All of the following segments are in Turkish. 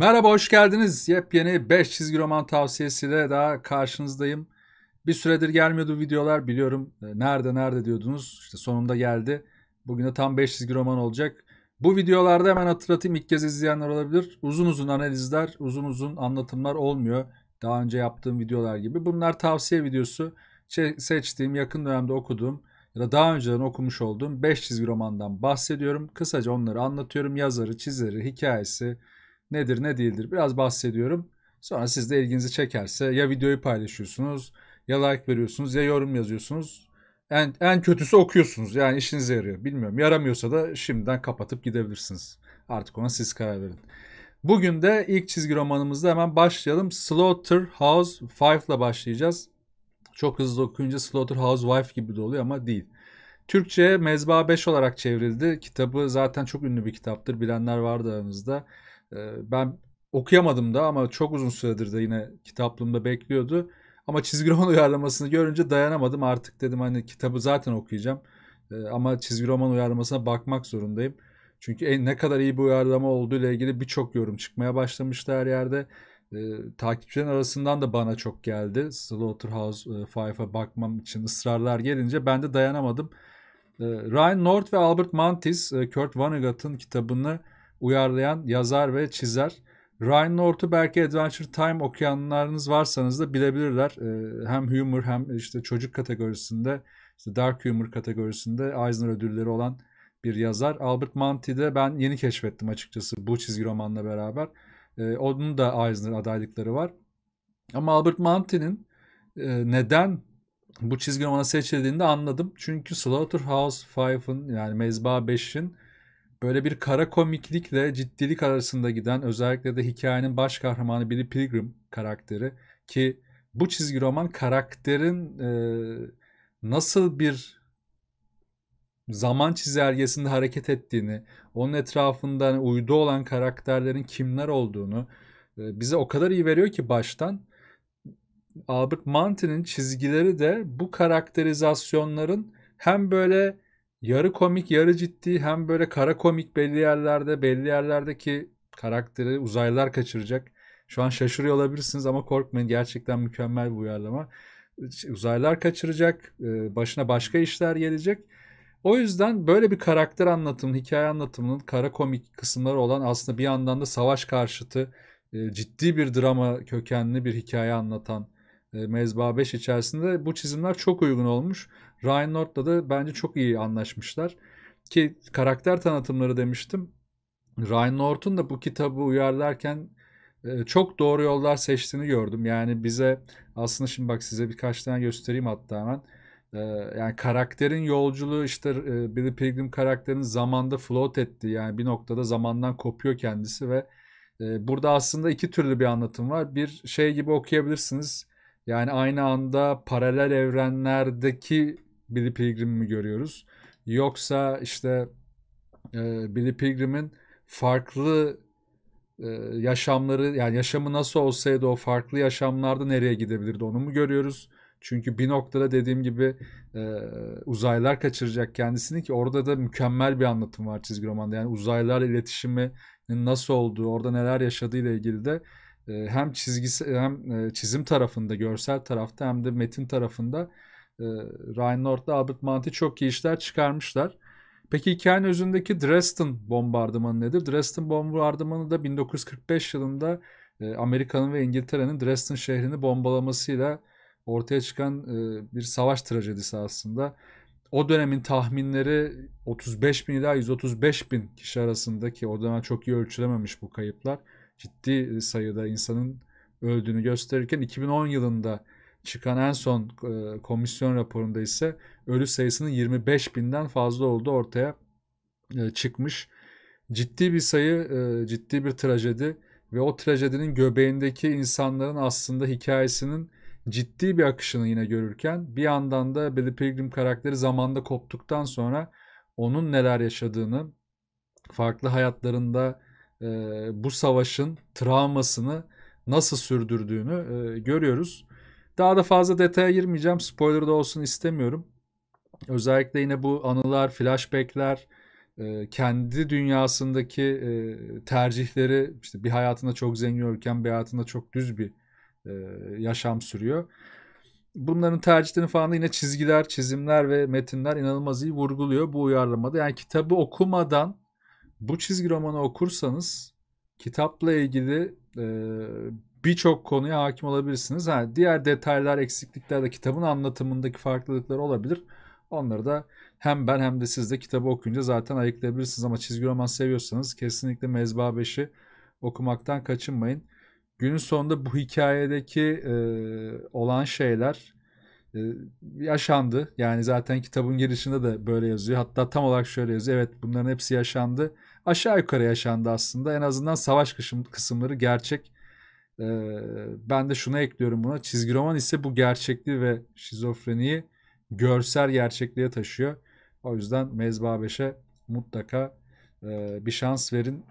Merhaba, hoş geldiniz. Yepyeni 5 çizgi roman tavsiyesiyle daha karşınızdayım. Bir süredir gelmiyordu videolar biliyorum. E, nerede nerede diyordunuz. İşte sonunda geldi. Bugün de tam 5 çizgi roman olacak. Bu videolarda hemen hatırlatayım ilk kez izleyenler olabilir. Uzun uzun analizler, uzun uzun anlatımlar olmuyor. Daha önce yaptığım videolar gibi. Bunlar tavsiye videosu. Seçtiğim, yakın dönemde okuduğum ya da daha önceden okumuş olduğum 5 çizgi romandan bahsediyorum. Kısaca onları anlatıyorum. Yazarı, çizeri, hikayesi, nedir ne değildir biraz bahsediyorum. Sonra siz de ilginizi çekerse ya videoyu paylaşıyorsunuz ya like veriyorsunuz ya yorum yazıyorsunuz. En, en kötüsü okuyorsunuz yani işinize yarıyor. Bilmiyorum yaramıyorsa da şimdiden kapatıp gidebilirsiniz. Artık ona siz karar verin. Bugün de ilk çizgi romanımızda hemen başlayalım. Slaughterhouse Five ile başlayacağız. Çok hızlı okuyunca Slaughterhouse Wife gibi de oluyor ama değil. Türkçe'ye Mezba 5 olarak çevrildi. Kitabı zaten çok ünlü bir kitaptır. Bilenler vardı aramızda. Ben okuyamadım da ama çok uzun süredir de yine kitaplığımda bekliyordu. Ama çizgi roman uyarlamasını görünce dayanamadım. Artık dedim hani kitabı zaten okuyacağım. Ama çizgi roman uyarlamasına bakmak zorundayım. Çünkü ne kadar iyi bir uyarlama olduğu ile ilgili birçok yorum çıkmaya başlamıştı her yerde. E, takipçilerin arasından da bana çok geldi. Slaughterhouse 5'a bakmam için ısrarlar gelince ben de dayanamadım. E, Ryan North ve Albert Mantis, Kurt Vonnegut'un kitabını uyarlayan yazar ve çizer. Ryan North'u belki Adventure Time okuyanlarınız varsanız da bilebilirler. Ee, hem humor hem işte çocuk kategorisinde, işte dark humor kategorisinde Eisner ödülleri olan bir yazar. Albert Manti de ben yeni keşfettim açıkçası bu çizgi romanla beraber. Ee, onun da Eisner adaylıkları var. Ama Albert Manti'nin e, neden bu çizgi romanı seçildiğini de anladım. Çünkü slaughterhouse 5'in yani Mezba 5'in Böyle bir kara komiklikle ciddilik arasında giden özellikle de hikayenin baş kahramanı Billy Pilgrim karakteri ki bu çizgi roman karakterin e, nasıl bir zaman çizelgesinde hareket ettiğini, onun etrafında hani uydu olan karakterlerin kimler olduğunu e, bize o kadar iyi veriyor ki baştan. Albert Mantin'in çizgileri de bu karakterizasyonların hem böyle yarı komik yarı ciddi hem böyle kara komik belli yerlerde belli yerlerdeki karakteri uzaylılar kaçıracak. Şu an şaşırıyor olabilirsiniz ama korkmayın gerçekten mükemmel bir uyarlama. Uzaylılar kaçıracak, e, başına başka işler gelecek. O yüzden böyle bir karakter anlatımının, hikaye anlatımının kara komik kısımları olan aslında bir yandan da savaş karşıtı, e, ciddi bir drama kökenli bir hikaye anlatan e, Mezba 5 içerisinde bu çizimler çok uygun olmuş. Ryan North'la da bence çok iyi anlaşmışlar. Ki karakter tanıtımları demiştim. Ryan North'un da bu kitabı uyarlarken e, çok doğru yollar seçtiğini gördüm. Yani bize aslında şimdi bak size birkaç tane göstereyim hatta hemen. E, yani karakterin yolculuğu işte e, Billy Pilgrim karakterinin zamanda float etti. Yani bir noktada zamandan kopuyor kendisi ve burada aslında iki türlü bir anlatım var. Bir şey gibi okuyabilirsiniz. Yani aynı anda paralel evrenlerdeki Billy Pilgrim mi görüyoruz? Yoksa işte e, Billy Pilgrim'in farklı e, yaşamları yani yaşamı nasıl olsaydı o farklı yaşamlarda nereye gidebilirdi onu mu görüyoruz? Çünkü bir noktada dediğim gibi e, uzaylar kaçıracak kendisini ki orada da mükemmel bir anlatım var çizgi romanda. Yani uzaylarla iletişimi nasıl olduğu, orada neler yaşadığı ile ilgili de e, hem çizgisi hem e, çizim tarafında, görsel tarafta hem de metin tarafında e, Ryan North'la Albert Manti çok iyi işler çıkarmışlar. Peki hikayenin özündeki Dresden bombardımanı nedir? Dresden bombardımanı da 1945 yılında e, Amerika'nın ve İngiltere'nin Dresden şehrini bombalamasıyla ortaya çıkan e, bir savaş trajedisi aslında. O dönemin tahminleri 35 bin ila 135 bin kişi arasındaki o dönem çok iyi ölçülememiş bu kayıplar. Ciddi sayıda insanın öldüğünü gösterirken 2010 yılında Çıkan en son e, komisyon raporunda ise ölü sayısının 25 binden fazla olduğu ortaya e, çıkmış. Ciddi bir sayı, e, ciddi bir trajedi ve o trajedinin göbeğindeki insanların aslında hikayesinin ciddi bir akışını yine görürken bir yandan da Billy Pilgrim karakteri zamanda koptuktan sonra onun neler yaşadığını, farklı hayatlarında bu savaşın travmasını nasıl sürdürdüğünü görüyoruz. Daha da fazla detaya girmeyeceğim. Spoiler da olsun istemiyorum. Özellikle yine bu anılar, flashbackler, e, kendi dünyasındaki e, tercihleri işte bir hayatında çok zengin ölken bir hayatında çok düz bir e, yaşam sürüyor. Bunların tercihlerini falan da yine çizgiler, çizimler ve metinler inanılmaz iyi vurguluyor bu uyarlamada. Yani kitabı okumadan bu çizgi romanı okursanız kitapla ilgili birçok konuya hakim olabilirsiniz. Ha, diğer detaylar, eksiklikler de kitabın anlatımındaki farklılıklar olabilir. Onları da hem ben hem de siz de kitabı okuyunca zaten ayıklayabilirsiniz. Ama çizgi roman seviyorsanız kesinlikle Mezba 5'i okumaktan kaçınmayın. Günün sonunda bu hikayedeki e, olan şeyler e, yaşandı. Yani zaten kitabın girişinde de böyle yazıyor. Hatta tam olarak şöyle yazıyor. Evet bunların hepsi yaşandı. Aşağı yukarı yaşandı aslında. En azından savaş kısım, kısımları gerçek ben de şuna ekliyorum buna. Çizgi roman ise bu gerçekliği ve şizofreniyi görsel gerçekliğe taşıyor. O yüzden Mezba 5'e mutlaka e, bir şans verin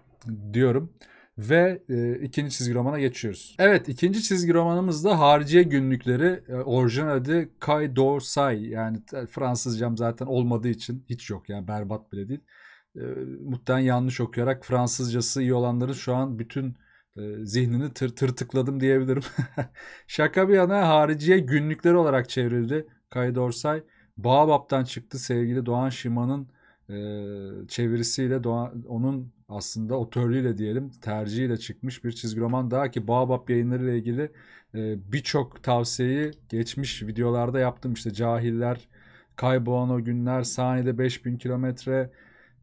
diyorum. Ve e, ikinci çizgi romana geçiyoruz. Evet ikinci çizgi romanımız da Harciye Günlükleri. E, orijinal adı Kay Dorsay. Yani Fransızcam zaten olmadığı için hiç yok yani berbat bile değil. E, muhtemelen yanlış okuyarak Fransızcası iyi olanları şu an bütün e, zihnini tır tır tıkladım diyebilirim. Şaka bir yana hariciye günlükler olarak çevrildi. Kaydorsay, Dorsay Baobab'dan çıktı sevgili Doğan Şiman'ın e, çevirisiyle Doğan, onun aslında otörlüğüyle diyelim tercihiyle çıkmış bir çizgi roman daha ki Baobab yayınları ile ilgili e, birçok tavsiyeyi geçmiş videolarda yaptım işte Cahiller, Kaybolan O Günler, Saniyede 5000 Kilometre,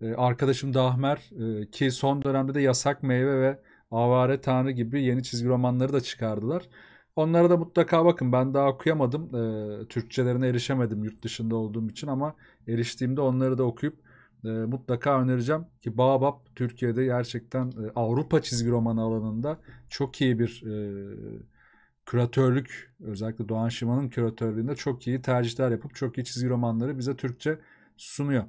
e, Arkadaşım Dahmer e, ki son dönemde de Yasak Meyve ve Avare Tanrı gibi yeni çizgi romanları da çıkardılar. Onlara da mutlaka bakın. Ben daha okuyamadım. E, Türkçelerine erişemedim yurt dışında olduğum için ama eriştiğimde onları da okuyup e, mutlaka önereceğim ki Babab Türkiye'de gerçekten e, Avrupa çizgi romanı alanında çok iyi bir e, küratörlük özellikle Doğan Şiman'ın küratörlüğünde çok iyi tercihler yapıp çok iyi çizgi romanları bize Türkçe sunuyor.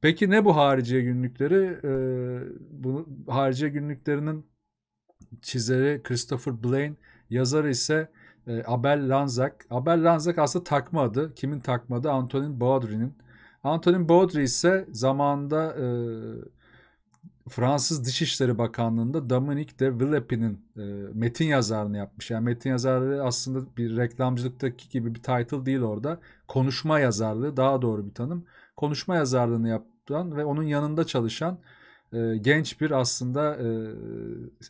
Peki ne bu hariciye günlükleri? Ee, bunu hariciye günlüklerinin çizeri Christopher Blaine, yazarı ise e, Abel Lanzac. Abel Lanzac aslında takma adı. Kimin takma adı? Antonin Baudry'nin. Antonin Baudry ise zamanında e, Fransız Dışişleri Bakanlığı'nda Dominique de Villepin'in e, metin yazarını yapmış. Yani metin yazarlığı aslında bir reklamcılıktaki gibi bir title değil orada. Konuşma yazarlığı daha doğru bir tanım. Konuşma yazarlığını yapan ve onun yanında çalışan e, genç bir aslında e,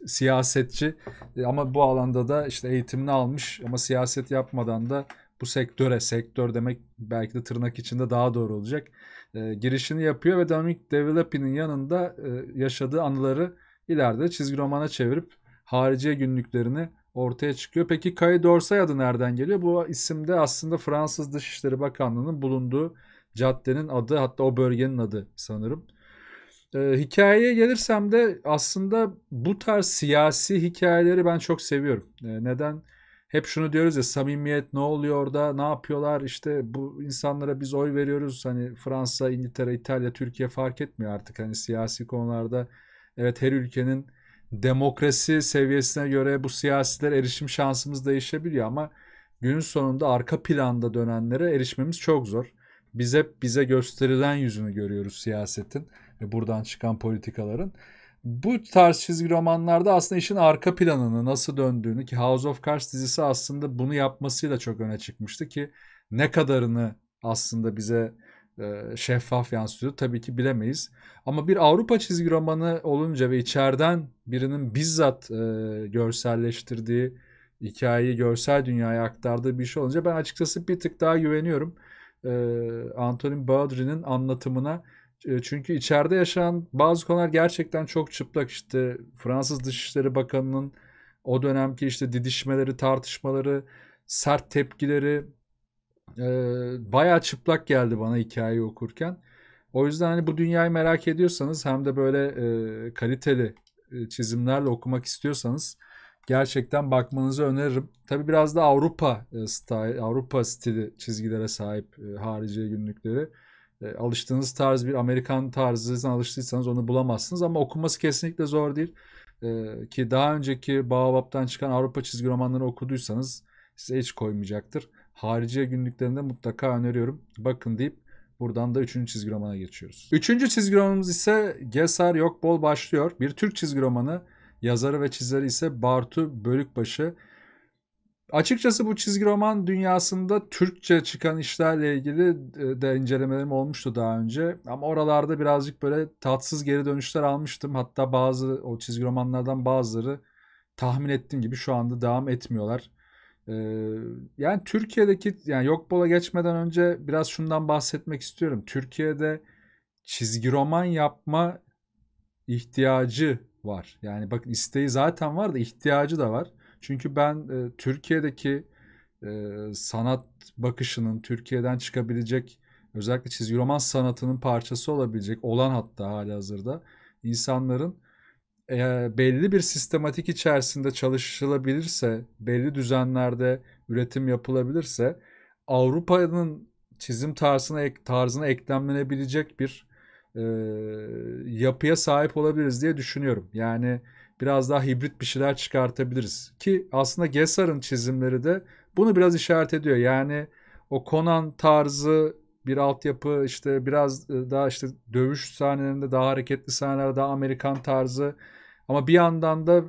siyasetçi e, ama bu alanda da işte eğitimini almış ama siyaset yapmadan da bu sektöre sektör demek belki de tırnak içinde daha doğru olacak e, girişini yapıyor ve Dominic Developi'nin yanında e, yaşadığı anıları ileride çizgi romana çevirip hariciye günlüklerini ortaya çıkıyor. Peki Kay Dorsay adı nereden geliyor? Bu isimde aslında Fransız Dışişleri Bakanlığı'nın bulunduğu caddenin adı hatta o bölgenin adı sanırım. E, hikayeye gelirsem de aslında bu tarz siyasi hikayeleri ben çok seviyorum. E, neden? Hep şunu diyoruz ya samimiyet ne oluyor da, ne yapıyorlar işte bu insanlara biz oy veriyoruz hani Fransa, İngiltere, İtalya, Türkiye fark etmiyor artık hani siyasi konularda evet her ülkenin demokrasi seviyesine göre bu siyasiler erişim şansımız değişebiliyor ama günün sonunda arka planda dönenlere erişmemiz çok zor. Biz hep bize gösterilen yüzünü görüyoruz siyasetin ve buradan çıkan politikaların. Bu tarz çizgi romanlarda aslında işin arka planını nasıl döndüğünü ki House of Cards dizisi aslında bunu yapmasıyla çok öne çıkmıştı ki ne kadarını aslında bize e, şeffaf yansıtıyor tabii ki bilemeyiz. Ama bir Avrupa çizgi romanı olunca ve içeriden birinin bizzat e, görselleştirdiği hikayeyi görsel dünyaya aktardığı bir şey olunca ben açıkçası bir tık daha güveniyorum. E, Antonin Baudry'nin anlatımına e, çünkü içeride yaşayan bazı konular gerçekten çok çıplak işte Fransız Dışişleri Bakanı'nın o dönemki işte didişmeleri, tartışmaları, sert tepkileri e, bayağı çıplak geldi bana hikayeyi okurken. O yüzden hani bu dünyayı merak ediyorsanız hem de böyle e, kaliteli e, çizimlerle okumak istiyorsanız gerçekten bakmanızı öneririm. Tabi biraz da Avrupa e, style, Avrupa stili çizgilere sahip e, harici günlükleri. E, alıştığınız tarz bir Amerikan tarzı alıştıysanız onu bulamazsınız ama okuması kesinlikle zor değil. Ki daha önceki Baobab'dan çıkan Avrupa çizgi romanlarını okuduysanız size hiç koymayacaktır. Hariciye günlüklerinde mutlaka öneriyorum. Bakın deyip Buradan da üçüncü çizgi romana geçiyoruz. Üçüncü çizgi romanımız ise Gesar yok bol başlıyor. Bir Türk çizgi romanı Yazarı ve çizeri ise Bartu Bölükbaşı. Açıkçası bu çizgi roman dünyasında Türkçe çıkan işlerle ilgili e, de incelemelerim olmuştu daha önce. Ama oralarda birazcık böyle tatsız geri dönüşler almıştım. Hatta bazı o çizgi romanlardan bazıları tahmin ettiğim gibi şu anda devam etmiyorlar. Ee, yani Türkiye'deki yani yok Yokbol'a geçmeden önce biraz şundan bahsetmek istiyorum. Türkiye'de çizgi roman yapma ihtiyacı var. Yani bakın isteği zaten var da ihtiyacı da var. Çünkü ben e, Türkiye'deki e, sanat bakışının Türkiye'den çıkabilecek özellikle çizgi roman sanatının parçası olabilecek olan hatta hali hazırda insanların e, belli bir sistematik içerisinde çalışılabilirse, belli düzenlerde üretim yapılabilirse Avrupa'nın çizim tarzına tarzına eklemlenebilecek bir e, yapıya sahip olabiliriz diye düşünüyorum. Yani biraz daha hibrit bir şeyler çıkartabiliriz. Ki aslında Gessar'ın çizimleri de bunu biraz işaret ediyor. Yani o Conan tarzı bir altyapı işte biraz daha işte dövüş sahnelerinde daha hareketli sahneler daha Amerikan tarzı ama bir yandan da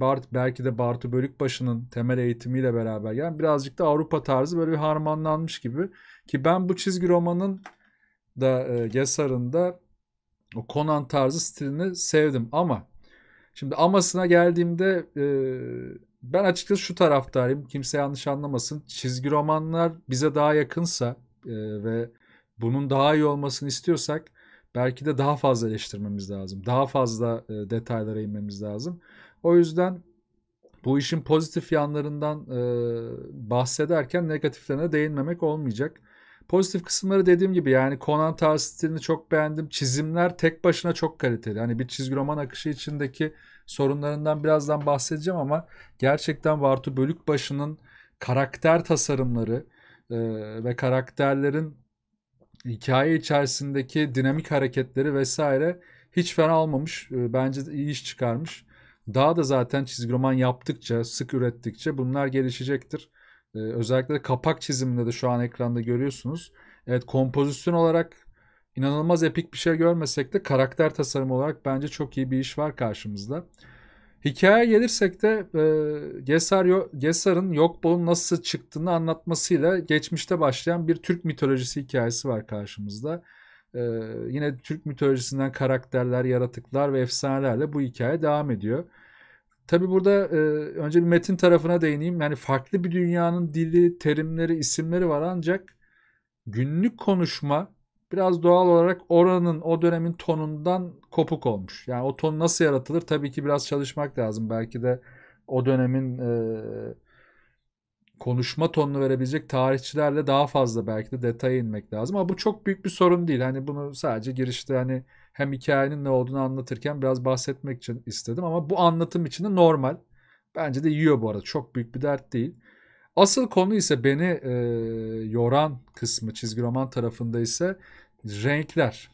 Bart belki de Bartu Bölükbaşı'nın temel eğitimiyle beraber yani birazcık da Avrupa tarzı böyle bir harmanlanmış gibi ki ben bu çizgi romanın da e, Gesar'ın da o Conan tarzı stilini sevdim ama şimdi amasına geldiğimde e, ben açıkçası şu taraftarıyım. Kimse yanlış anlamasın. Çizgi romanlar bize daha yakınsa e, ve bunun daha iyi olmasını istiyorsak belki de daha fazla eleştirmemiz lazım. Daha fazla e, detaylara inmemiz lazım. O yüzden bu işin pozitif yanlarından e, bahsederken negatiflerine değinmemek olmayacak. Pozitif kısımları dediğim gibi yani Conan tarzı stilini çok beğendim. Çizimler tek başına çok kaliteli. Hani bir çizgi roman akışı içindeki sorunlarından birazdan bahsedeceğim ama gerçekten Bartu Bölükbaşı'nın karakter tasarımları e, ve karakterlerin hikaye içerisindeki dinamik hareketleri vesaire hiç fena almamış E, bence iyi iş çıkarmış. Daha da zaten çizgi roman yaptıkça, sık ürettikçe bunlar gelişecektir. Ee, özellikle de kapak çiziminde de şu an ekranda görüyorsunuz. Evet kompozisyon olarak inanılmaz epik bir şey görmesek de karakter tasarımı olarak bence çok iyi bir iş var karşımızda. Hikaye gelirsek de e, Gesar, Gesar'ın Yokbol'un nasıl çıktığını anlatmasıyla geçmişte başlayan bir Türk mitolojisi hikayesi var karşımızda. E, yine Türk mitolojisinden karakterler, yaratıklar ve efsanelerle bu hikaye devam ediyor. Tabi burada e, önce bir metin tarafına değineyim. Yani farklı bir dünyanın dili, terimleri, isimleri var ancak günlük konuşma biraz doğal olarak oranın o dönemin tonundan kopuk olmuş. Yani o ton nasıl yaratılır? Tabii ki biraz çalışmak lazım. Belki de o dönemin e, konuşma tonunu verebilecek tarihçilerle daha fazla belki de detaya inmek lazım. Ama bu çok büyük bir sorun değil. Hani bunu sadece girişte hani hem hikayenin ne olduğunu anlatırken biraz bahsetmek için istedim ama bu anlatım için de normal. Bence de yiyor bu arada. Çok büyük bir dert değil. Asıl konu ise beni e, yoran kısmı çizgi roman tarafında ise renkler.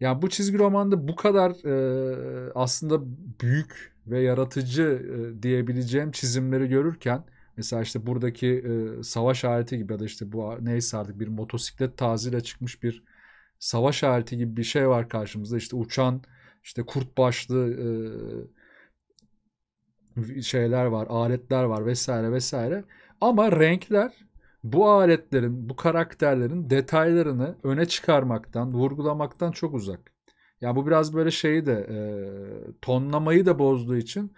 Yani bu çizgi romanda bu kadar e, aslında büyük ve yaratıcı e, diyebileceğim çizimleri görürken mesela işte buradaki e, savaş aleti gibi ya da işte bu neyse artık bir motosiklet tazile çıkmış bir savaş aleti gibi bir şey var karşımızda. İşte uçan işte kurt başlı e, şeyler var, aletler var vesaire vesaire. Ama renkler bu aletlerin, bu karakterlerin detaylarını öne çıkarmaktan, vurgulamaktan çok uzak. Yani bu biraz böyle şeyi de e, tonlamayı da bozduğu için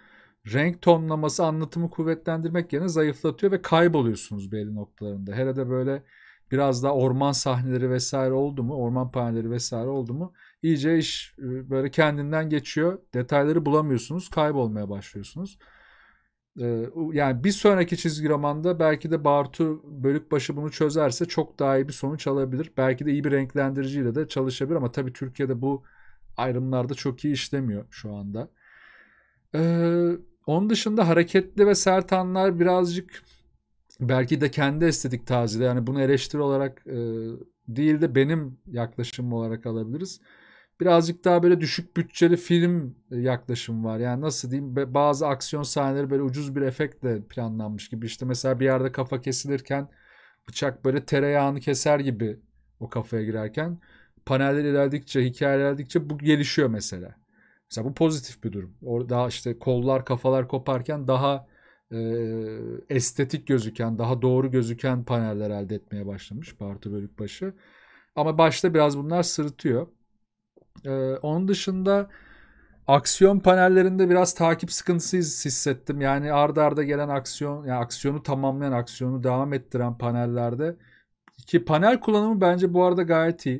renk tonlaması anlatımı kuvvetlendirmek yerine zayıflatıyor ve kayboluyorsunuz belli noktalarında. Hele de böyle biraz daha orman sahneleri vesaire oldu mu, orman paneleri vesaire oldu mu iyice iş e, böyle kendinden geçiyor. Detayları bulamıyorsunuz, kaybolmaya başlıyorsunuz. E, yani bir sonraki çizgi romanda belki de Bartu Bölükbaşı bunu çözerse çok daha iyi bir sonuç alabilir. Belki de iyi bir renklendiriciyle de çalışabilir ama tabii Türkiye'de bu ayrımlarda çok iyi işlemiyor şu anda. Ee, onun dışında hareketli ve sert anlar birazcık belki de kendi estetik tazide yani bunu eleştiri olarak e, değil de benim yaklaşımım olarak alabiliriz. Birazcık daha böyle düşük bütçeli film e, yaklaşım var. Yani nasıl diyeyim bazı aksiyon sahneleri böyle ucuz bir efektle planlanmış gibi. İşte mesela bir yerde kafa kesilirken bıçak böyle tereyağını keser gibi o kafaya girerken. Paneller ilerledikçe, hikaye ilerledikçe bu gelişiyor mesela. Mesela bu pozitif bir durum. Daha işte kollar, kafalar koparken daha e, estetik gözüken, daha doğru gözüken paneller elde etmeye başlamış Bartu Bölükbaşı. Ama başta biraz bunlar sırıtıyor. E, onun dışında aksiyon panellerinde biraz takip sıkıntısı hissettim. Yani arda arda gelen aksiyon, yani aksiyonu tamamlayan, aksiyonu devam ettiren panellerde ki panel kullanımı bence bu arada gayet iyi.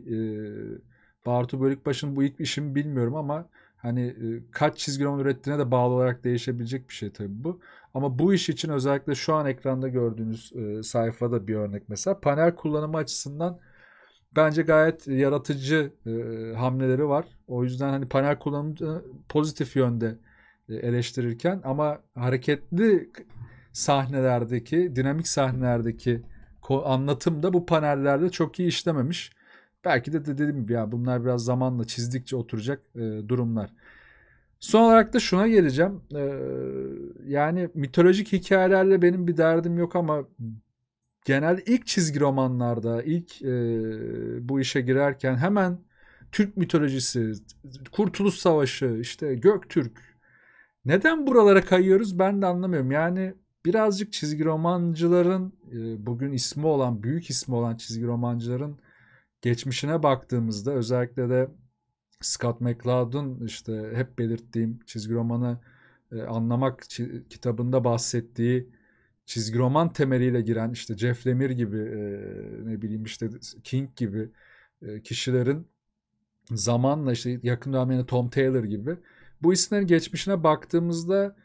E, Bartu Bölükbaşı'nın bu ilk işimi bilmiyorum ama hani e, kaç çizgi roman ürettiğine de bağlı olarak değişebilecek bir şey tabii bu. Ama bu iş için özellikle şu an ekranda gördüğünüz e, sayfada bir örnek mesela panel kullanımı açısından bence gayet yaratıcı e, hamleleri var. O yüzden hani panel kullanımı pozitif yönde e, eleştirirken ama hareketli sahnelerdeki, dinamik sahnelerdeki anlatım da bu panellerde çok iyi işlememiş. Belki de de dedim ya bunlar biraz zamanla çizdikçe oturacak e, durumlar. Son olarak da şuna geleceğim. Ee, yani mitolojik hikayelerle benim bir derdim yok ama genel ilk çizgi romanlarda ilk e, bu işe girerken hemen Türk mitolojisi, Kurtuluş Savaşı, işte Göktürk. Neden buralara kayıyoruz ben de anlamıyorum. Yani birazcık çizgi romancıların e, bugün ismi olan, büyük ismi olan çizgi romancıların geçmişine baktığımızda özellikle de Scott McCloud'un işte hep belirttiğim çizgi romanı e, anlamak kitabında bahsettiği çizgi roman temeliyle giren işte Jeff Lemire gibi e, ne bileyim işte King gibi e, kişilerin zamanla işte yakın dönemde Tom Taylor gibi bu isimlerin geçmişine baktığımızda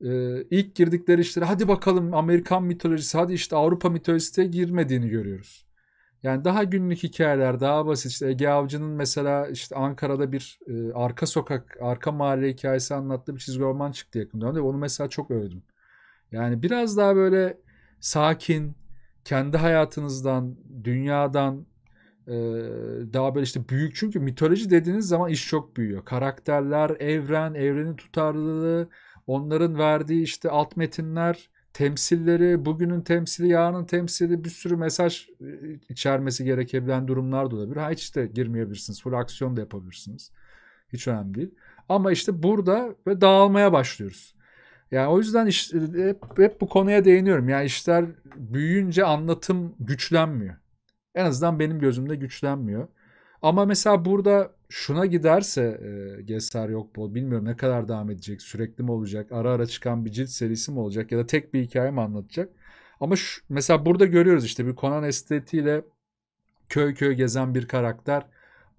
e, ilk girdikleri işte hadi bakalım Amerikan mitolojisi hadi işte Avrupa mitolojisine girmediğini görüyoruz. Yani daha günlük hikayeler, daha basit. İşte Ege Avcı'nın mesela işte Ankara'da bir e, arka sokak, arka mahalle hikayesi anlattığı bir çizgi roman çıktı yakın dönemde. Onu mesela çok övdüm. Yani biraz daha böyle sakin, kendi hayatınızdan, dünyadan e, daha böyle işte büyük. Çünkü mitoloji dediğiniz zaman iş çok büyüyor. Karakterler, evren, evrenin tutarlılığı, onların verdiği işte alt metinler, temsilleri, bugünün temsili, yarının temsili bir sürü mesaj e, içermesi gerekebilen durumlar da olabilir. Ha hiç de girmeyebilirsiniz. Full aksiyon da yapabilirsiniz. Hiç önemli değil. Ama işte burada ve dağılmaya başlıyoruz. Yani o yüzden iş, e, hep, hep bu konuya değiniyorum. Yani işler büyüyünce anlatım güçlenmiyor. En azından benim gözümde güçlenmiyor. Ama mesela burada şuna giderse e, Gesser yok bol bilmiyorum ne kadar devam edecek sürekli mi olacak ara ara çıkan bir cilt serisi mi olacak ya da tek bir hikaye mi anlatacak ama şu, mesela burada görüyoruz işte bir Conan estetiğiyle köy köy gezen bir karakter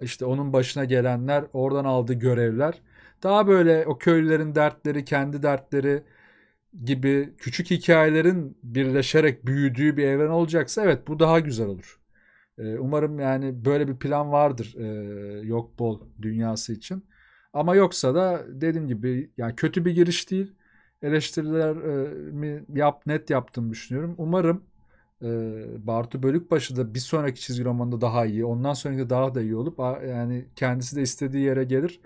işte onun başına gelenler oradan aldığı görevler daha böyle o köylülerin dertleri kendi dertleri gibi küçük hikayelerin birleşerek büyüdüğü bir evren olacaksa evet bu daha güzel olur. E, umarım yani böyle bir plan vardır e, yok bol dünyası için. Ama yoksa da dediğim gibi yani kötü bir giriş değil. Eleştirilerimi e, yap net yaptım düşünüyorum. Umarım e, Bartu Bölükbaşı da bir sonraki çizgi romanında daha iyi. Ondan sonraki daha da iyi olup yani kendisi de istediği yere gelir.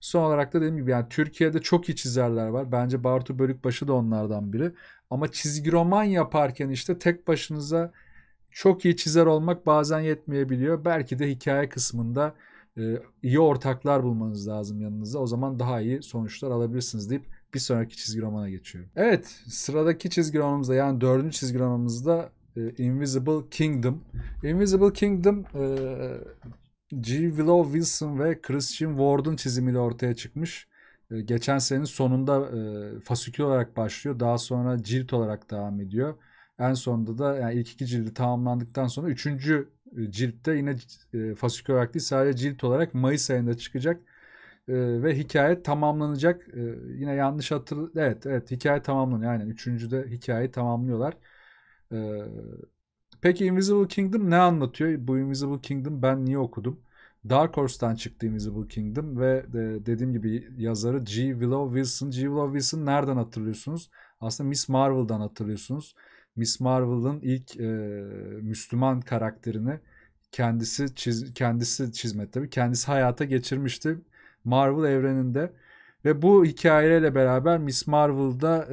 Son olarak da dediğim gibi yani Türkiye'de çok iyi çizerler var. Bence Bartu Bölükbaşı da onlardan biri. Ama çizgi roman yaparken işte tek başınıza çok iyi çizer olmak bazen yetmeyebiliyor. Belki de hikaye kısmında e, iyi ortaklar bulmanız lazım yanınıza. O zaman daha iyi sonuçlar alabilirsiniz deyip bir sonraki çizgi romana geçiyorum. Evet sıradaki çizgi romanımızda yani dördüncü çizgi romanımızda e, Invisible Kingdom. Invisible Kingdom e, G. Willow Wilson ve Christian Ward'un çizimiyle ortaya çıkmış. Geçen senenin sonunda fasükül olarak başlıyor. Daha sonra cilt olarak devam ediyor. En sonunda da yani ilk iki cildi tamamlandıktan sonra üçüncü e, ciltte yine e, fasikül olarak değil sadece cilt olarak Mayıs ayında çıkacak e, ve hikaye tamamlanacak. Yine yanlış hatır evet evet hikaye tamamlanıyor aynen. Üçüncüde hikayeyi tamamlıyorlar. Peki Invisible Kingdom ne anlatıyor? Bu Invisible Kingdom ben niye okudum? Dark Horse'tan çıktı Invisible Kingdom ve dediğim gibi yazarı G. Willow Wilson. G. Willow Wilson nereden hatırlıyorsunuz? Aslında Miss Marvel'dan hatırlıyorsunuz. Miss Marvel'ın ilk e, Müslüman karakterini kendisi çiz kendisi çizmedi tabii. Kendisi hayata geçirmişti Marvel evreninde. Ve bu hikayeyle beraber Miss Marvel'da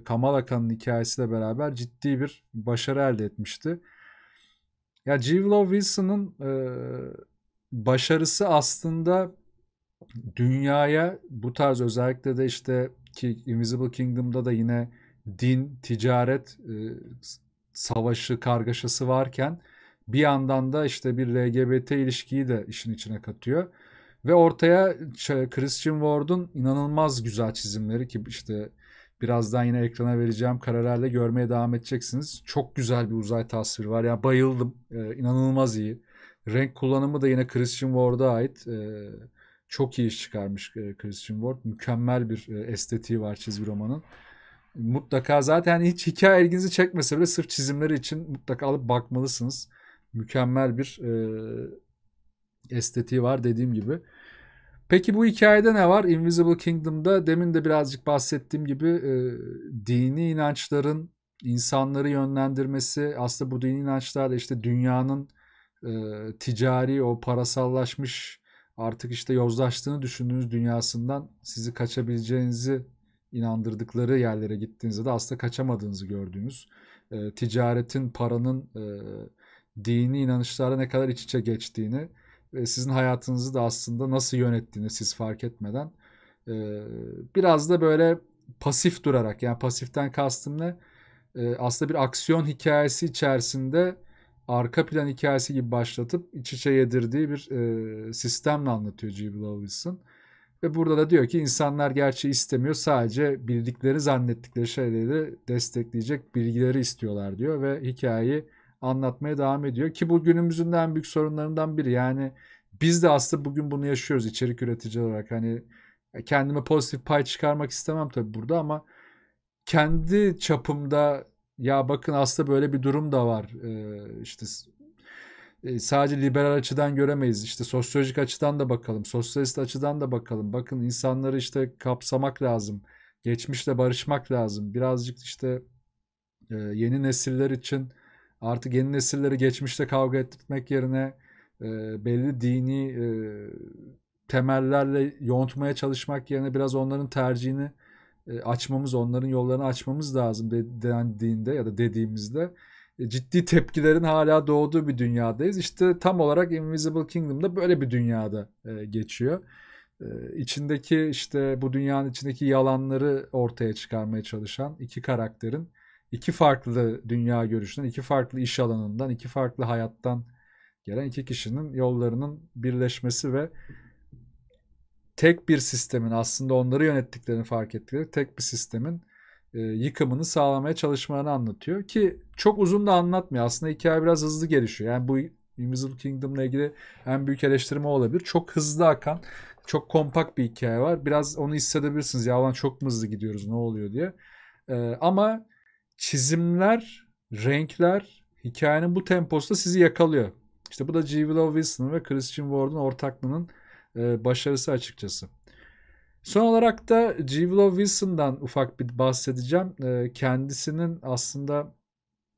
e, Kamala Khan'ın hikayesiyle beraber ciddi bir başarı elde etmişti. Ya G. Wilson'ın e, başarısı aslında dünyaya bu tarz özellikle de işte ki Invisible Kingdom'da da yine din, ticaret e, savaşı, kargaşası varken bir yandan da işte bir LGBT ilişkiyi de işin içine katıyor. Ve ortaya Christian Ward'un inanılmaz güzel çizimleri ki işte birazdan yine ekrana vereceğim kararlarla görmeye devam edeceksiniz. Çok güzel bir uzay tasviri var. yani bayıldım. Ee, inanılmaz iyi. Renk kullanımı da yine Christian Ward'a ait. Ee, çok iyi iş çıkarmış e, Christian Ward. Mükemmel bir e, estetiği var çizgi romanın. Mutlaka zaten hiç hikaye ilginizi çekmese bile sırf çizimleri için mutlaka alıp bakmalısınız. Mükemmel bir e, estetiği var dediğim gibi. Peki bu hikayede ne var? Invisible Kingdom'da demin de birazcık bahsettiğim gibi e, dini inançların insanları yönlendirmesi aslında bu dini inançlar işte dünyanın e, ticari o parasallaşmış artık işte yozlaştığını düşündüğünüz dünyasından sizi kaçabileceğinizi inandırdıkları yerlere gittiğinizde de aslında kaçamadığınızı gördüğünüz e, ticaretin, paranın e, dini inanışlara ne kadar iç içe geçtiğini ve sizin hayatınızı da aslında nasıl yönettiğini siz fark etmeden e, biraz da böyle pasif durarak yani pasiften kastım ne? E, aslında bir aksiyon hikayesi içerisinde arka plan hikayesi gibi başlatıp iç içe yedirdiği bir e, sistemle anlatıyor G. Wilson. Ve burada da diyor ki insanlar gerçeği istemiyor sadece bildikleri zannettikleri şeyleri destekleyecek bilgileri istiyorlar diyor ve hikayeyi anlatmaya devam ediyor. Ki bu günümüzün en büyük sorunlarından biri yani biz de aslında bugün bunu yaşıyoruz içerik üretici olarak hani kendime pozitif pay çıkarmak istemem tabii burada ama kendi çapımda ya bakın aslında böyle bir durum da var ee, işte ee, sadece liberal açıdan göremeyiz. İşte sosyolojik açıdan da bakalım, sosyalist açıdan da bakalım. Bakın insanları işte kapsamak lazım. Geçmişle barışmak lazım. Birazcık işte e, yeni nesiller için artık yeni nesilleri geçmişte kavga ettirmek yerine e, belli dini e, temellerle yontmaya çalışmak yerine biraz onların tercihini açmamız, onların yollarını açmamız lazım dendiğinde ya da dediğimizde ciddi tepkilerin hala doğduğu bir dünyadayız. İşte tam olarak Invisible Kingdom'da böyle bir dünyada e, geçiyor. E, içindeki işte bu dünyanın içindeki yalanları ortaya çıkarmaya çalışan iki karakterin iki farklı dünya görüşünden, iki farklı iş alanından, iki farklı hayattan gelen iki kişinin yollarının birleşmesi ve tek bir sistemin aslında onları yönettiklerini fark ettikleri tek bir sistemin e, yıkımını sağlamaya çalışmalarını anlatıyor. Ki çok uzun da anlatmıyor. Aslında hikaye biraz hızlı gelişiyor. Yani bu Invisible Kingdom'la ilgili en büyük eleştirme olabilir. Çok hızlı akan, çok kompakt bir hikaye var. Biraz onu hissedebilirsiniz. Ya lan çok mu hızlı gidiyoruz ne oluyor diye. E, ama çizimler, renkler hikayenin bu temposu da sizi yakalıyor. İşte bu da G. Willow Wilson ve Christian Ward'un ortaklığının e, başarısı açıkçası. Son olarak da Givlo Wilson'dan ufak bir bahsedeceğim. Ee, kendisinin aslında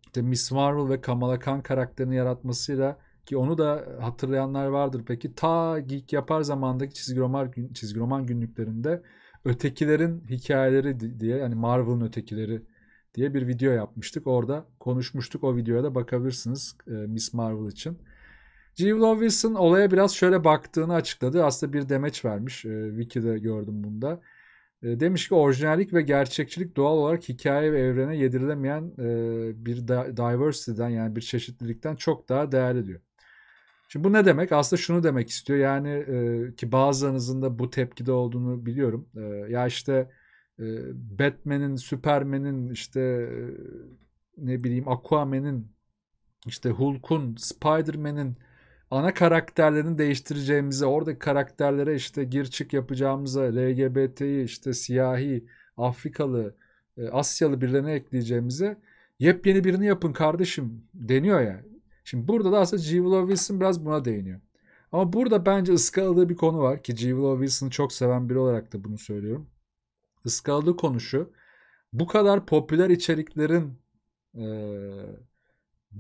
işte Miss Marvel ve Kamala Khan karakterini yaratmasıyla ki onu da hatırlayanlar vardır peki ta Geek Yapar zamandaki çizgi roman, çizgi roman günlüklerinde ötekilerin hikayeleri diye yani Marvel'ın ötekileri diye bir video yapmıştık. Orada konuşmuştuk. O videoya da bakabilirsiniz e, Miss Marvel için. G. Wilson olaya biraz şöyle baktığını açıkladı. Aslında bir demeç vermiş. E, Wiki'de gördüm bunda. E, demiş ki orijinallik ve gerçekçilik doğal olarak hikaye ve evrene yedirilemeyen e, bir diversity'den yani bir çeşitlilikten çok daha değerli diyor. Şimdi bu ne demek? Aslında şunu demek istiyor. Yani e, ki bazılarınızın da bu tepkide olduğunu biliyorum. E, ya işte e, Batman'in, Superman'in işte e, ne bileyim Aquaman'in işte Hulk'un, Spider-Man'in ana karakterlerini değiştireceğimize, oradaki karakterlere işte gir çık yapacağımıza, LGBT'yi işte siyahi, Afrikalı, e, Asyalı birilerine ekleyeceğimize yepyeni birini yapın kardeşim deniyor ya. Şimdi burada da aslında G. Willow Wilson biraz buna değiniyor. Ama burada bence ıskaladığı bir konu var ki G. Willow Wilson'ı çok seven biri olarak da bunu söylüyorum. Iskaladığı konu şu. Bu kadar popüler içeriklerin e,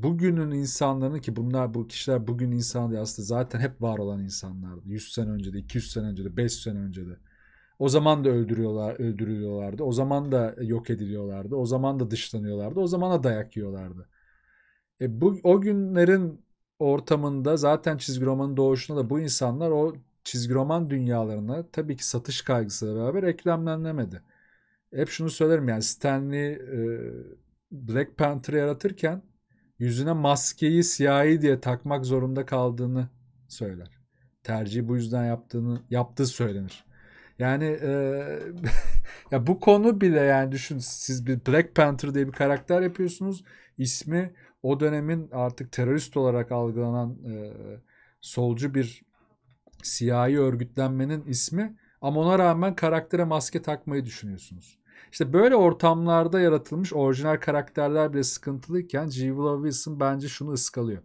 bugünün insanların ki bunlar bu kişiler bugün insan değil aslında zaten hep var olan insanlardı. 100 sene önce de 200 sene önce de 5 sene önce de. O zaman da öldürüyorlar, öldürülüyorlardı. O zaman da yok ediliyorlardı. O zaman da dışlanıyorlardı. O zaman da dayak yiyorlardı. E bu o günlerin ortamında zaten çizgi romanın doğuşunda da bu insanlar o çizgi roman dünyalarına tabii ki satış kaygısıyla beraber eklemlenemedi. Hep şunu söylerim yani Stanley e, Black Panther yaratırken yüzüne maskeyi siyahi diye takmak zorunda kaldığını söyler. Tercihi bu yüzden yaptığını yaptığı söylenir. Yani e, ya bu konu bile yani düşün siz bir Black Panther diye bir karakter yapıyorsunuz. İsmi o dönemin artık terörist olarak algılanan e, solcu bir siyahi örgütlenmenin ismi ama ona rağmen karaktere maske takmayı düşünüyorsunuz. İşte böyle ortamlarda yaratılmış orijinal karakterler bile sıkıntılıyken G. Willow Wilson bence şunu ıskalıyor.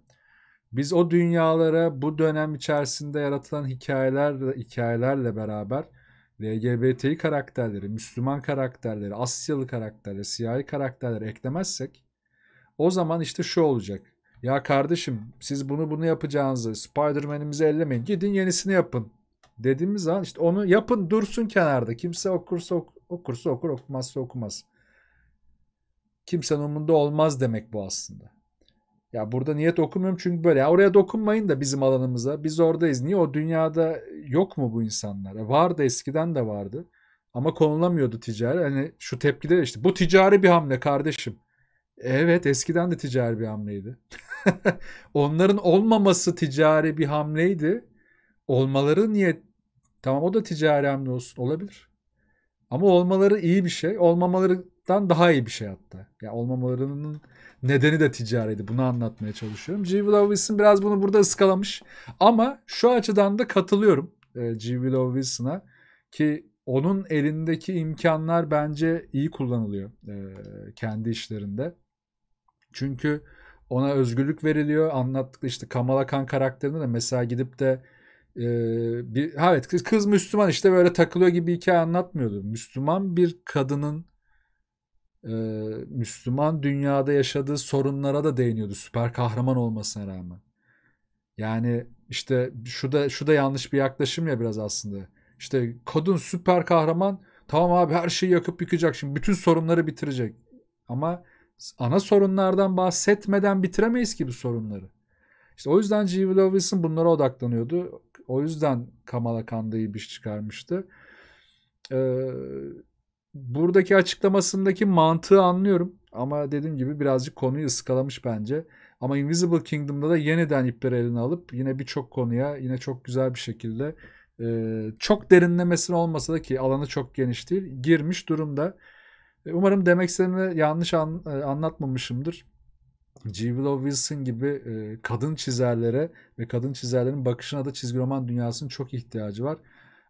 Biz o dünyalara bu dönem içerisinde yaratılan hikayeler hikayelerle beraber LGBTİ karakterleri, Müslüman karakterleri, Asyalı karakterleri, siyahi karakterleri eklemezsek o zaman işte şu olacak. Ya kardeşim siz bunu bunu yapacağınızı Spider-Man'imizi ellemeyin. Gidin yenisini yapın dediğimiz zaman işte onu yapın dursun kenarda. Kimse okursa ok okursa okur okumazsa okumaz. Kimsenin umunda olmaz demek bu aslında. Ya burada niyet okumuyorum çünkü böyle. Ya oraya dokunmayın da bizim alanımıza. Biz oradayız. Niye o dünyada yok mu bu insanlar? E vardı eskiden de vardı. Ama konulamıyordu ticari. Hani şu tepkide işte bu ticari bir hamle kardeşim. Evet eskiden de ticari bir hamleydi. Onların olmaması ticari bir hamleydi. Olmaları niyet Tamam o da ticari hamle olsun olabilir. Ama olmaları iyi bir şey. Olmamalarından daha iyi bir şey hatta. Ya yani olmamalarının nedeni de ticariydi. Bunu anlatmaya çalışıyorum. G. Wilson biraz bunu burada ıskalamış. Ama şu açıdan da katılıyorum e, G. Wilson'a ki onun elindeki imkanlar bence iyi kullanılıyor e, kendi işlerinde. Çünkü ona özgürlük veriliyor. Anlattık işte Kamala Khan karakterinde de mesela gidip de e, bir evet kız, kız Müslüman işte böyle takılıyor gibi hikaye anlatmıyordu. Müslüman bir kadının e, Müslüman dünyada yaşadığı sorunlara da değiniyordu süper kahraman olmasına rağmen. Yani işte şu da şu da yanlış bir yaklaşım ya biraz aslında. İşte kadın süper kahraman tamam abi her şeyi yakıp yıkacak şimdi bütün sorunları bitirecek. Ama ana sorunlardan bahsetmeden bitiremeyiz ki bu sorunları. İşte o yüzden G.V. Lewis'in bunlara odaklanıyordu. O yüzden Kamala Khan diye bir iş çıkarmıştı. Ee, buradaki açıklamasındaki mantığı anlıyorum. Ama dediğim gibi birazcık konuyu ıskalamış bence. Ama Invisible Kingdom'da da yeniden ipleri eline alıp yine birçok konuya yine çok güzel bir şekilde e, çok derinlemesine olmasa da ki alanı çok geniş değil girmiş durumda. E, umarım demek istediğimi yanlış an, e, anlatmamışımdır. G. Willow Wilson gibi e, kadın çizerlere ve kadın çizerlerin bakışına da çizgi roman dünyasının çok ihtiyacı var.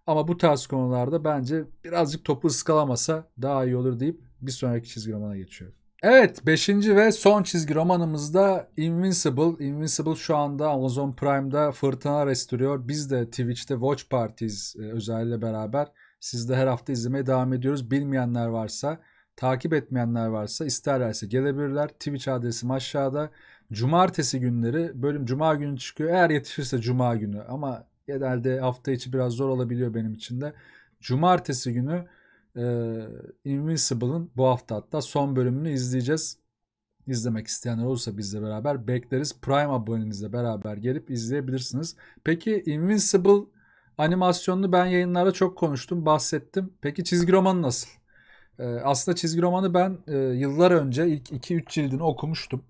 Ama bu tarz konularda bence birazcık topu ıskalamasa daha iyi olur deyip bir sonraki çizgi romana geçiyorum. Evet 5. ve son çizgi romanımızda Invincible. Invincible şu anda Amazon Prime'da fırtına restürüyor. Biz de Twitch'te Watch Parties e, özelliğiyle beraber sizde her hafta izlemeye devam ediyoruz. Bilmeyenler varsa Takip etmeyenler varsa isterlerse gelebilirler. Twitch adresim aşağıda. Cumartesi günleri bölüm cuma günü çıkıyor. Eğer yetişirse cuma günü ama genelde hafta içi biraz zor olabiliyor benim için de. Cumartesi günü e, Invincible'ın bu hafta hatta son bölümünü izleyeceğiz. İzlemek isteyenler olursa bizle beraber bekleriz. Prime abonenizle beraber gelip izleyebilirsiniz. Peki Invincible animasyonunu ben yayınlara çok konuştum, bahsettim. Peki çizgi romanı nasıl? Ee, aslında çizgi romanı ben e, yıllar önce ilk 2-3 cildini okumuştum.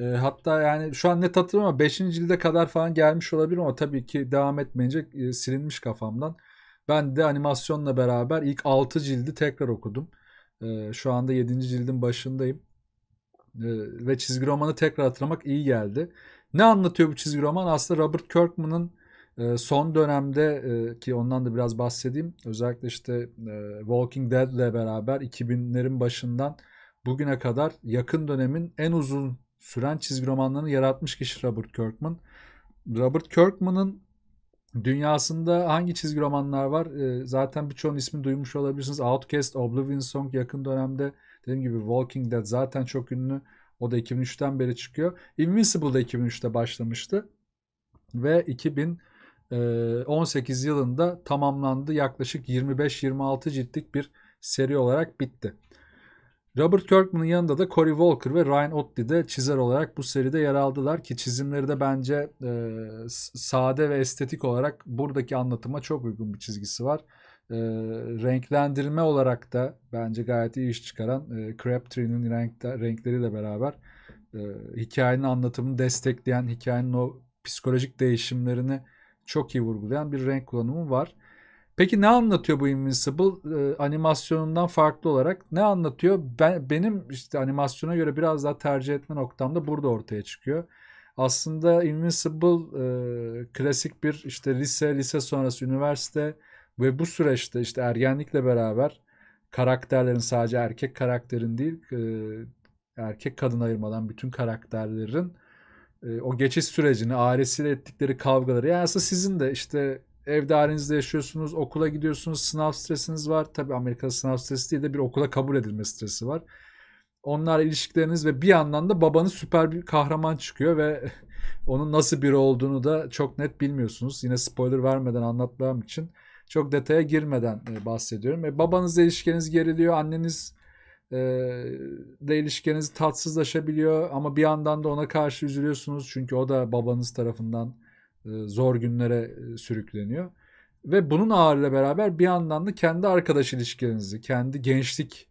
Ee, hatta yani şu an net hatırlamıyorum ama 5. cilde kadar falan gelmiş olabilirim ama tabii ki devam etmeyince e, silinmiş kafamdan. Ben de animasyonla beraber ilk 6 cildi tekrar okudum. Ee, şu anda 7. cildin başındayım. Ve çizgi romanı tekrar hatırlamak iyi geldi. Ne anlatıyor bu çizgi roman? Aslında Robert Kirkman'ın ee, son dönemde e, ki ondan da biraz bahsedeyim. Özellikle işte e, Walking Dead ile beraber 2000'lerin başından bugüne kadar yakın dönemin en uzun süren çizgi romanlarını yaratmış kişi Robert Kirkman. Robert Kirkman'ın dünyasında hangi çizgi romanlar var? E, zaten birçoğun ismini duymuş olabilirsiniz. Outcast, Oblivion Song yakın dönemde dediğim gibi Walking Dead zaten çok ünlü. O da 2003'ten beri çıkıyor. Invincible da 2003'te başlamıştı. Ve 2000 18 ee, yılında tamamlandı. Yaklaşık 25-26 ciltlik bir seri olarak bitti. Robert Kirkman'ın yanında da Cory Walker ve Ryan Otley de çizer olarak bu seride yer aldılar ki çizimleri de bence e, sade ve estetik olarak buradaki anlatıma çok uygun bir çizgisi var. E, renklendirme olarak da bence gayet iyi iş çıkaran e, Crabtree'nin renkleriyle beraber e, hikayenin anlatımını destekleyen, hikayenin o psikolojik değişimlerini çok iyi vurgulayan bir renk kullanımı var. Peki ne anlatıyor bu Invincible? Ee, animasyonundan farklı olarak ne anlatıyor? Ben, benim işte animasyona göre biraz daha tercih etme noktamda burada ortaya çıkıyor. Aslında Invincible e, klasik bir işte lise, lise sonrası üniversite ve bu süreçte işte ergenlikle beraber karakterlerin sadece erkek karakterin değil e, erkek kadın ayırmadan bütün karakterlerin e, o geçiş sürecini, ailesiyle ettikleri kavgaları. Yani aslında sizin de işte evde halinizde yaşıyorsunuz, okula gidiyorsunuz, sınav stresiniz var. Tabii Amerika'da sınav stresi değil de bir okula kabul edilme stresi var. Onlar ilişkileriniz ve bir yandan da babanız süper bir kahraman çıkıyor ve onun nasıl biri olduğunu da çok net bilmiyorsunuz. Yine spoiler vermeden anlatmam için çok detaya girmeden e, bahsediyorum. E, babanızla ilişkiniz geriliyor, anneniz ile ee, ilişkiniz tatsızlaşabiliyor ama bir yandan da ona karşı üzülüyorsunuz çünkü o da babanız tarafından e, zor günlere e, sürükleniyor. Ve bunun ağırlığıyla beraber bir yandan da kendi arkadaş ilişkilerinizi, kendi gençlik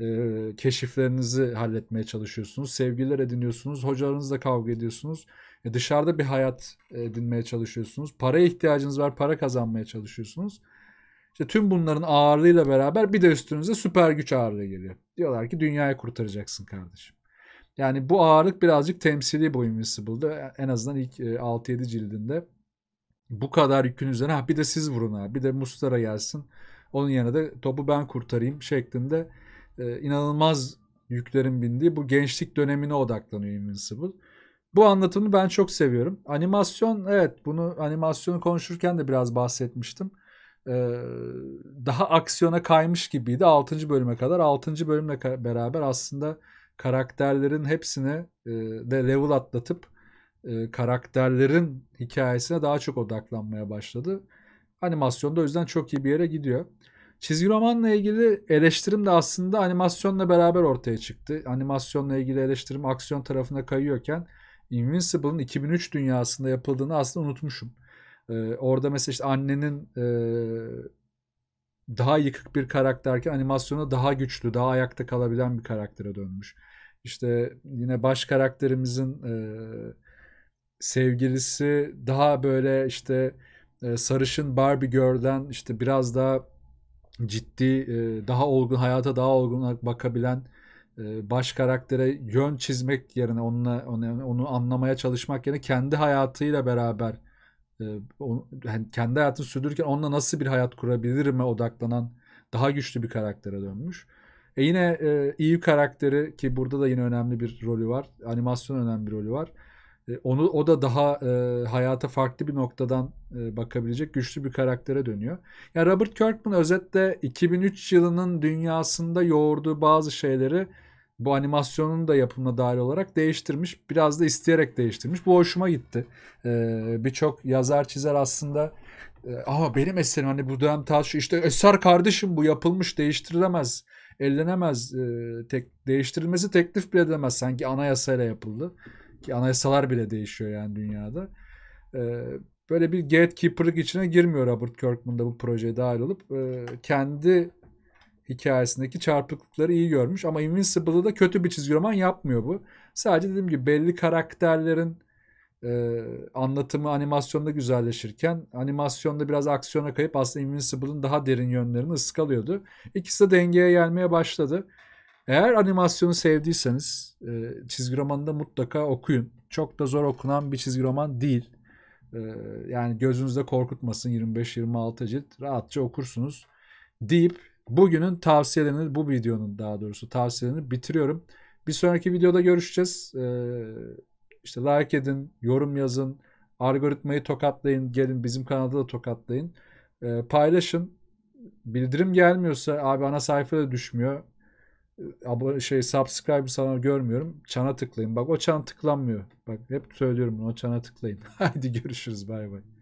e, keşiflerinizi halletmeye çalışıyorsunuz. Sevgililer ediniyorsunuz, hocalarınızla kavga ediyorsunuz. E, dışarıda bir hayat edinmeye çalışıyorsunuz. Paraya ihtiyacınız var, para kazanmaya çalışıyorsunuz. İşte tüm bunların ağırlığıyla beraber bir de üstünüze süper güç ağırlığı geliyor. Diyorlar ki dünyayı kurtaracaksın kardeşim. Yani bu ağırlık birazcık temsili bu Invincible'da. En azından ilk 6-7 e, cildinde bu kadar yükün üzerine ha bir de siz vurun ha bir de Mustara gelsin. Onun yanına da topu ben kurtarayım şeklinde e, inanılmaz yüklerin bindiği bu gençlik dönemine odaklanıyor Invincible. Bu anlatımı ben çok seviyorum. Animasyon evet bunu animasyonu konuşurken de biraz bahsetmiştim. Ee, daha aksiyona kaymış gibiydi 6. bölüme kadar. 6. bölümle beraber aslında karakterlerin hepsini e, de level atlatıp e, karakterlerin hikayesine daha çok odaklanmaya başladı. Animasyonda o yüzden çok iyi bir yere gidiyor. Çizgi romanla ilgili eleştirim de aslında animasyonla beraber ortaya çıktı. Animasyonla ilgili eleştirim aksiyon tarafına kayıyorken Invincible'ın 2003 dünyasında yapıldığını aslında unutmuşum. Ee, orada mesela işte annenin e, daha yıkık bir karakterken animasyonu daha güçlü, daha ayakta kalabilen bir karaktere dönmüş. İşte yine baş karakterimizin e, sevgilisi daha böyle işte e, sarışın Barbie Girl'den işte biraz daha ciddi, e, daha olgun, hayata daha olgun bakabilen baş karaktere yön çizmek yerine onunla, onu, onu anlamaya çalışmak yerine kendi hayatıyla beraber yani kendi hayatını sürdürürken onunla nasıl bir hayat kurabilirime odaklanan daha güçlü bir karaktere dönmüş. E yine e, iyi karakteri ki burada da yine önemli bir rolü var. Animasyon önemli bir rolü var. E, onu o da daha e, hayata farklı bir noktadan e, bakabilecek güçlü bir karaktere dönüyor. Yani Robert Kirkman özetle 2003 yılının dünyasında yoğurduğu bazı şeyleri bu animasyonun da yapımına dair olarak değiştirmiş. Biraz da isteyerek değiştirmiş. Bu hoşuma gitti. Ee, Birçok yazar çizer aslında e, ama benim eserim hani bu dönem taş işte eser kardeşim bu yapılmış değiştirilemez ellenemez e, tek, değiştirilmesi teklif bile edemez. sanki anayasayla yapıldı ki anayasalar bile değişiyor yani dünyada e, böyle bir gatekeeper'lık içine girmiyor Robert Kirkman da bu projeye dahil olup e, kendi hikayesindeki çarpıklıkları iyi görmüş. Ama Invincible'da da kötü bir çizgi roman yapmıyor bu. Sadece dediğim gibi belli karakterlerin e, anlatımı animasyonda güzelleşirken animasyonda biraz aksiyona kayıp aslında Invincible'ın daha derin yönlerini ıskalıyordu. İkisi de dengeye gelmeye başladı. Eğer animasyonu sevdiyseniz e, çizgi romanı da mutlaka okuyun. Çok da zor okunan bir çizgi roman değil. E, yani gözünüzde korkutmasın 25-26 cilt rahatça okursunuz deyip bugünün tavsiyelerini bu videonun daha doğrusu tavsiyelerini bitiriyorum. Bir sonraki videoda görüşeceğiz. Ee, işte like edin, yorum yazın, algoritmayı tokatlayın, gelin bizim kanalda da tokatlayın. Ee, paylaşın. Bildirim gelmiyorsa abi ana sayfada düşmüyor. Ee, Abone, şey subscribe sana görmüyorum. Çana tıklayın. Bak o çan tıklanmıyor. Bak hep söylüyorum O çana tıklayın. Hadi görüşürüz. Bay bay.